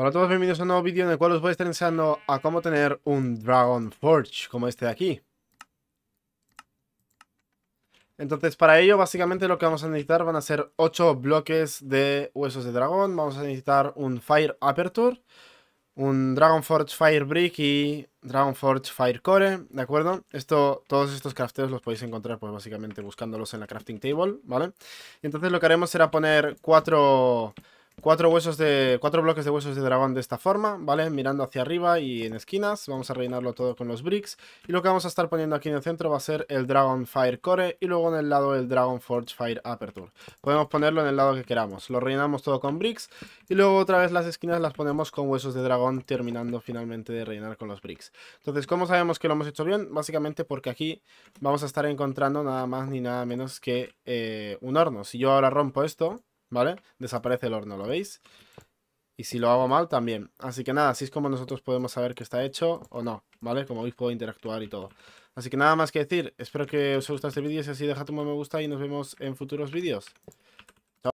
Hola a todos, bienvenidos a un nuevo vídeo en el cual os voy a estar enseñando a cómo tener un Dragon Forge como este de aquí. Entonces para ello básicamente lo que vamos a necesitar van a ser 8 bloques de huesos de dragón, vamos a necesitar un Fire Aperture, un Dragon Forge Fire Brick y Dragon Forge Fire Core, ¿de acuerdo? Esto, todos estos crafteos los podéis encontrar pues básicamente buscándolos en la crafting table, ¿vale? Y entonces lo que haremos será poner 4... Cuatro Cuatro, huesos de, cuatro bloques de huesos de dragón de esta forma, ¿vale? Mirando hacia arriba y en esquinas. Vamos a rellenarlo todo con los bricks. Y lo que vamos a estar poniendo aquí en el centro va a ser el Dragon Fire Core y luego en el lado el Dragon Forge Fire Aperture. Podemos ponerlo en el lado que queramos. Lo rellenamos todo con bricks y luego otra vez las esquinas las ponemos con huesos de dragón terminando finalmente de rellenar con los bricks. Entonces, ¿cómo sabemos que lo hemos hecho bien? Básicamente porque aquí vamos a estar encontrando nada más ni nada menos que eh, un horno. Si yo ahora rompo esto ¿vale? Desaparece el horno, ¿lo veis? Y si lo hago mal, también. Así que nada, así es como nosotros podemos saber que está hecho o no, ¿vale? Como veis, puedo interactuar y todo. Así que nada más que decir, espero que os haya gustado este vídeo, si es así, dejad un buen me gusta y nos vemos en futuros vídeos.